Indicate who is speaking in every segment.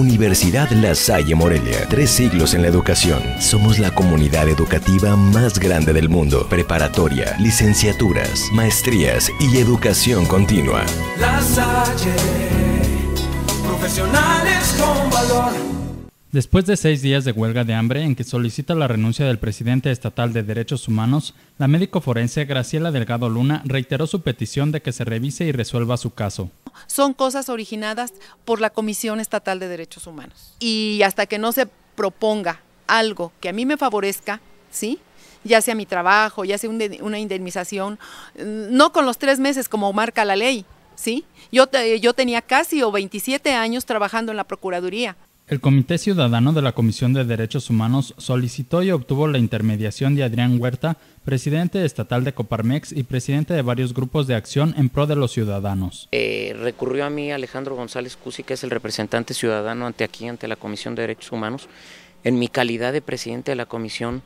Speaker 1: Universidad La Salle Morelia. Tres siglos en la educación. Somos la comunidad educativa más grande del mundo. Preparatoria, licenciaturas, maestrías y educación continua.
Speaker 2: La Salle, profesionales con valor.
Speaker 3: Después de seis días de huelga de hambre en que solicita la renuncia del presidente estatal de Derechos Humanos, la médico forense Graciela Delgado Luna reiteró su petición de que se revise y resuelva su caso
Speaker 1: son cosas originadas por la Comisión Estatal de Derechos Humanos. Y hasta que no se proponga algo que a mí me favorezca, ¿sí? ya sea mi trabajo, ya sea una indemnización, mm, no con los tres meses como marca la ley, ¿sí? Yo, yo tenía casi o 27 años trabajando en la Procuraduría.
Speaker 3: El Comité Ciudadano de la Comisión de Derechos Humanos solicitó y obtuvo la intermediación de Adrián Huerta, presidente estatal de Coparmex y presidente de varios grupos de acción en pro de los ciudadanos.
Speaker 4: Eh, recurrió a mí Alejandro González Cusi, que es el representante ciudadano ante aquí, ante la Comisión de Derechos Humanos, en mi calidad de presidente de la Comisión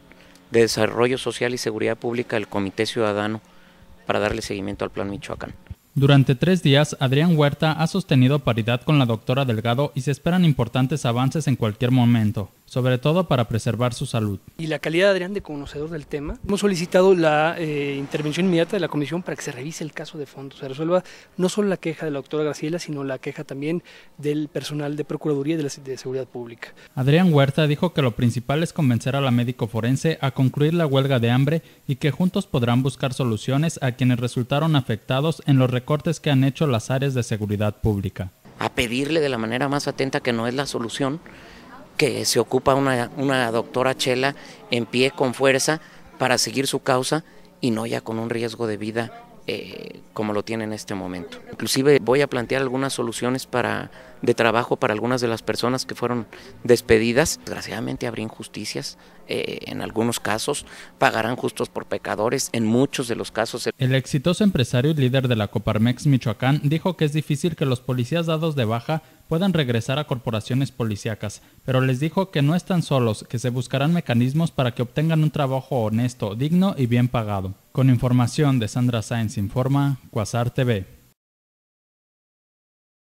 Speaker 4: de Desarrollo Social y Seguridad Pública del Comité Ciudadano para darle seguimiento al Plan Michoacán.
Speaker 3: Durante tres días, Adrián Huerta ha sostenido paridad con la doctora Delgado y se esperan importantes avances en cualquier momento sobre todo para preservar su salud.
Speaker 2: Y la calidad, de Adrián, de conocedor del tema, hemos solicitado la eh, intervención inmediata de la comisión para que se revise el caso de fondo, se resuelva no solo la queja de la doctora Graciela, sino la queja también del personal de Procuraduría y de, la, de Seguridad Pública.
Speaker 3: Adrián Huerta dijo que lo principal es convencer a la médico forense a concluir la huelga de hambre y que juntos podrán buscar soluciones a quienes resultaron afectados en los recortes que han hecho las áreas de seguridad pública.
Speaker 4: A pedirle de la manera más atenta que no es la solución, que se ocupa una, una doctora Chela en pie con fuerza para seguir su causa y no ya con un riesgo de vida eh, como lo tiene en este momento. Inclusive voy a plantear algunas soluciones para, de trabajo para algunas de las personas que fueron despedidas. Desgraciadamente habrá injusticias eh, en algunos casos, pagarán justos por pecadores en muchos de los casos.
Speaker 3: El exitoso empresario y líder de la Coparmex Michoacán dijo que es difícil que los policías dados de baja puedan regresar a corporaciones policíacas, pero les dijo que no están solos, que se buscarán mecanismos para que obtengan un trabajo honesto, digno y bien pagado. Con información de Sandra Sáenz Informa, Quasar TV.